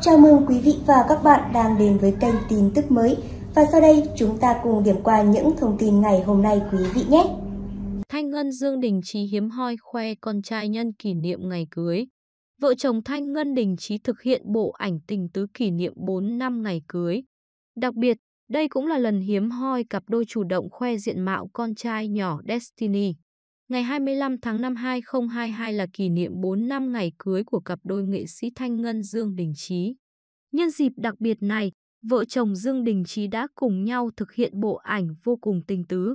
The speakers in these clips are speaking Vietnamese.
Chào mừng quý vị và các bạn đang đến với kênh tin tức mới. Và sau đây chúng ta cùng điểm qua những thông tin ngày hôm nay quý vị nhé. Thanh Ngân Dương Đình Trí hiếm hoi khoe con trai nhân kỷ niệm ngày cưới. Vợ chồng Thanh Ngân Đình Trí thực hiện bộ ảnh tình tứ kỷ niệm 4 năm ngày cưới. Đặc biệt, đây cũng là lần hiếm hoi cặp đôi chủ động khoe diện mạo con trai nhỏ Destiny. Ngày 25 tháng 5 2022 là kỷ niệm 4 năm ngày cưới của cặp đôi nghệ sĩ Thanh Ngân Dương Đình Trí. Nhân dịp đặc biệt này, vợ chồng Dương Đình Trí đã cùng nhau thực hiện bộ ảnh vô cùng tình tứ.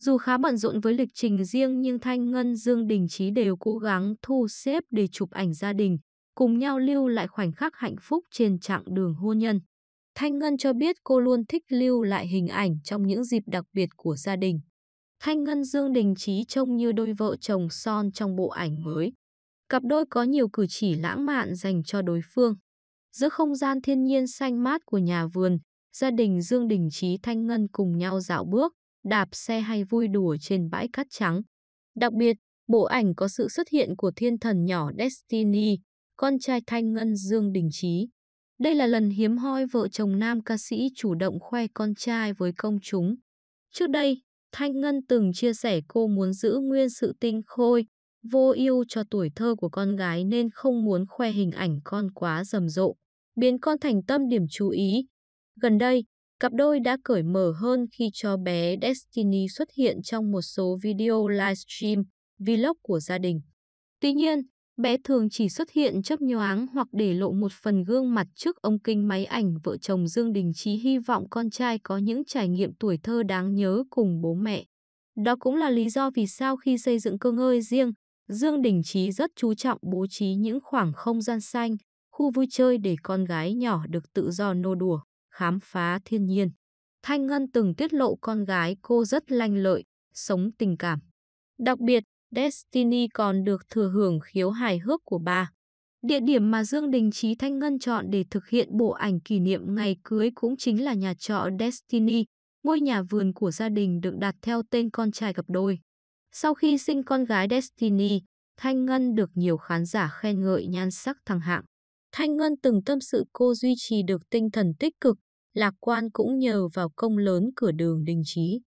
Dù khá bận rộn với lịch trình riêng nhưng Thanh Ngân Dương Đình Trí đều cố gắng thu xếp để chụp ảnh gia đình, cùng nhau lưu lại khoảnh khắc hạnh phúc trên chặng đường hôn nhân. Thanh Ngân cho biết cô luôn thích lưu lại hình ảnh trong những dịp đặc biệt của gia đình. Thanh Ngân Dương Đình Chí trông như đôi vợ chồng son trong bộ ảnh mới. Cặp đôi có nhiều cử chỉ lãng mạn dành cho đối phương. Giữa không gian thiên nhiên xanh mát của nhà vườn, gia đình Dương Đình Chí, Thanh Ngân cùng nhau dạo bước, đạp xe hay vui đùa trên bãi cát trắng. Đặc biệt, bộ ảnh có sự xuất hiện của thiên thần nhỏ Destiny, con trai Thanh Ngân Dương Đình Chí. Đây là lần hiếm hoi vợ chồng nam ca sĩ chủ động khoe con trai với công chúng. Trước đây, Thanh Ngân từng chia sẻ cô muốn giữ nguyên sự tinh khôi, vô ưu cho tuổi thơ của con gái nên không muốn khoe hình ảnh con quá rầm rộ, biến con thành tâm điểm chú ý. Gần đây, cặp đôi đã cởi mở hơn khi cho bé Destiny xuất hiện trong một số video livestream, vlog của gia đình. Tuy nhiên, bé thường chỉ xuất hiện chớp nhoáng hoặc để lộ một phần gương mặt trước ông kinh máy ảnh vợ chồng Dương Đình Trí hy vọng con trai có những trải nghiệm tuổi thơ đáng nhớ cùng bố mẹ. Đó cũng là lý do vì sao khi xây dựng cơ ngơi riêng, Dương Đình Trí rất chú trọng bố trí những khoảng không gian xanh, khu vui chơi để con gái nhỏ được tự do nô đùa, khám phá thiên nhiên. Thanh Ngân từng tiết lộ con gái cô rất lanh lợi, sống tình cảm. Đặc biệt, Destiny còn được thừa hưởng khiếu hài hước của bà. Địa điểm mà Dương Đình Chí Thanh Ngân chọn để thực hiện bộ ảnh kỷ niệm ngày cưới cũng chính là nhà trọ Destiny, ngôi nhà vườn của gia đình được đặt theo tên con trai cặp đôi. Sau khi sinh con gái Destiny, Thanh Ngân được nhiều khán giả khen ngợi nhan sắc thăng hạng. Thanh Ngân từng tâm sự cô duy trì được tinh thần tích cực, lạc quan cũng nhờ vào công lớn cửa đường đình trí.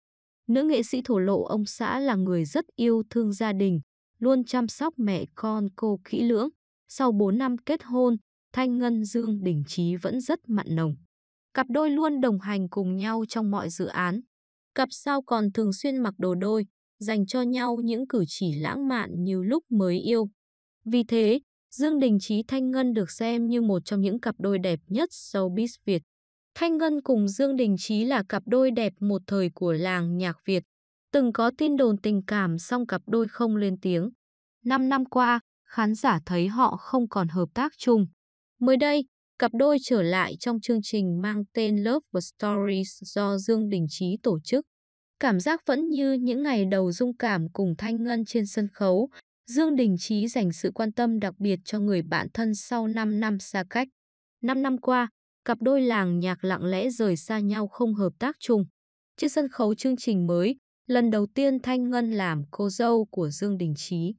Nữ nghệ sĩ thổ lộ ông xã là người rất yêu thương gia đình, luôn chăm sóc mẹ con cô kỹ lưỡng. Sau 4 năm kết hôn, Thanh Ngân Dương Đình Trí vẫn rất mặn nồng. Cặp đôi luôn đồng hành cùng nhau trong mọi dự án. Cặp sao còn thường xuyên mặc đồ đôi, dành cho nhau những cử chỉ lãng mạn như lúc mới yêu. Vì thế, Dương Đình Trí Thanh Ngân được xem như một trong những cặp đôi đẹp nhất showbiz Việt. Thanh Ngân cùng Dương Đình Chí là cặp đôi đẹp một thời của làng nhạc Việt. Từng có tin đồn tình cảm song cặp đôi không lên tiếng. Năm năm qua, khán giả thấy họ không còn hợp tác chung. Mới đây, cặp đôi trở lại trong chương trình mang tên Love Stories do Dương Đình Chí tổ chức. Cảm giác vẫn như những ngày đầu dung cảm cùng Thanh Ngân trên sân khấu, Dương Đình Chí dành sự quan tâm đặc biệt cho người bạn thân sau 5 năm xa cách. 5 năm qua, cặp đôi làng nhạc lặng lẽ rời xa nhau không hợp tác chung. Trên sân khấu chương trình mới, lần đầu tiên Thanh Ngân làm cô dâu của Dương Đình Trí.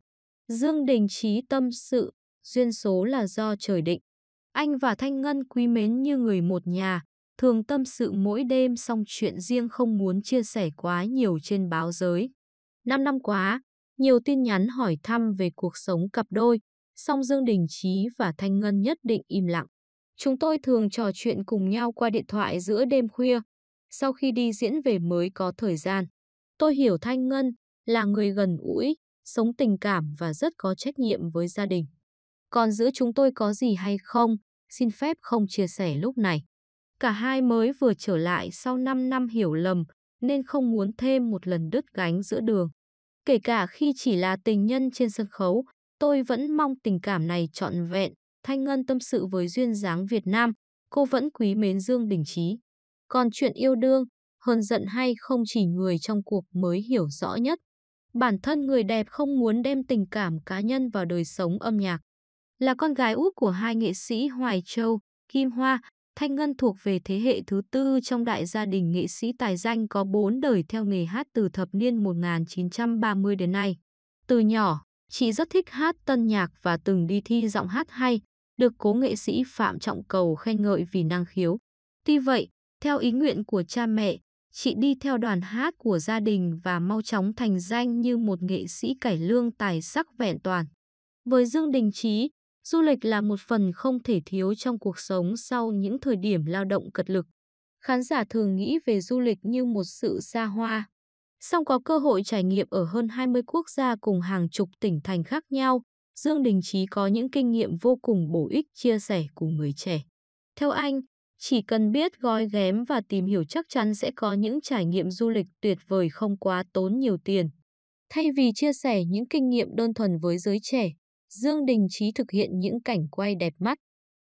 Dương Đình Trí tâm sự, duyên số là do trời định. Anh và Thanh Ngân quý mến như người một nhà, thường tâm sự mỗi đêm xong chuyện riêng không muốn chia sẻ quá nhiều trên báo giới. Năm năm quá, nhiều tin nhắn hỏi thăm về cuộc sống cặp đôi, song Dương Đình Trí và Thanh Ngân nhất định im lặng. Chúng tôi thường trò chuyện cùng nhau qua điện thoại giữa đêm khuya, sau khi đi diễn về mới có thời gian. Tôi hiểu Thanh Ngân là người gần gũi, sống tình cảm và rất có trách nhiệm với gia đình. Còn giữa chúng tôi có gì hay không, xin phép không chia sẻ lúc này. Cả hai mới vừa trở lại sau 5 năm hiểu lầm nên không muốn thêm một lần đứt gánh giữa đường. Kể cả khi chỉ là tình nhân trên sân khấu, tôi vẫn mong tình cảm này trọn vẹn, Thanh Ngân tâm sự với duyên dáng Việt Nam, cô vẫn quý mến Dương Đình Chí. Còn chuyện yêu đương, hờn giận hay không chỉ người trong cuộc mới hiểu rõ nhất. Bản thân người đẹp không muốn đem tình cảm cá nhân vào đời sống âm nhạc. Là con gái út của hai nghệ sĩ Hoài Châu, Kim Hoa, Thanh Ngân thuộc về thế hệ thứ tư trong đại gia đình nghệ sĩ tài danh có bốn đời theo nghề hát từ thập niên 1930 đến nay. Từ nhỏ, chị rất thích hát tân nhạc và từng đi thi giọng hát hay, được cố nghệ sĩ Phạm Trọng Cầu khen ngợi vì năng khiếu. Tuy vậy, theo ý nguyện của cha mẹ, chị đi theo đoàn hát của gia đình và mau chóng thành danh như một nghệ sĩ cải lương tài sắc vẹn toàn. Với Dương Đình Trí, du lịch là một phần không thể thiếu trong cuộc sống sau những thời điểm lao động cật lực. Khán giả thường nghĩ về du lịch như một sự xa hoa, song có cơ hội trải nghiệm ở hơn 20 quốc gia cùng hàng chục tỉnh thành khác nhau, Dương Đình Chí có những kinh nghiệm vô cùng bổ ích chia sẻ cùng người trẻ. Theo anh, chỉ cần biết gói ghém và tìm hiểu chắc chắn sẽ có những trải nghiệm du lịch tuyệt vời không quá tốn nhiều tiền. Thay vì chia sẻ những kinh nghiệm đơn thuần với giới trẻ, Dương Đình Chí thực hiện những cảnh quay đẹp mắt.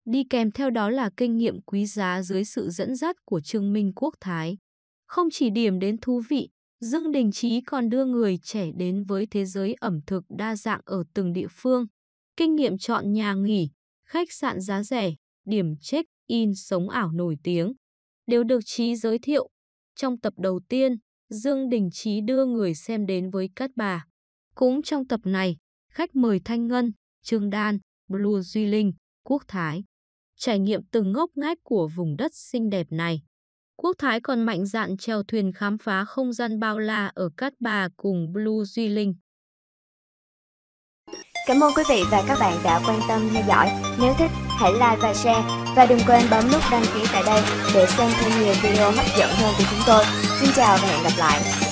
Đi kèm theo đó là kinh nghiệm quý giá dưới sự dẫn dắt của Trương Minh Quốc Thái. Không chỉ điểm đến thú vị, Dương Đình Chí còn đưa người trẻ đến với thế giới ẩm thực đa dạng ở từng địa phương, kinh nghiệm chọn nhà nghỉ, khách sạn giá rẻ, điểm check-in sống ảo nổi tiếng, đều được Chí giới thiệu. Trong tập đầu tiên, Dương Đình Chí đưa người xem đến với Cát Bà. Cũng trong tập này, khách mời Thanh Ngân, Trương Đan, Blue Duy Linh, Quốc Thái. Trải nghiệm từng ngóc ngách của vùng đất xinh đẹp này. Quốc Thái còn mạnh dạn chèo thuyền khám phá không gian bao la ở Cát Bà cùng Blue Duy Linh. Cảm ơn quý vị và các bạn đã quan tâm theo dõi. Nếu thích, hãy like và share. Và đừng quên bấm nút đăng ký tại đây để xem thêm nhiều video hấp dẫn hơn của chúng tôi. Xin chào và hẹn gặp lại.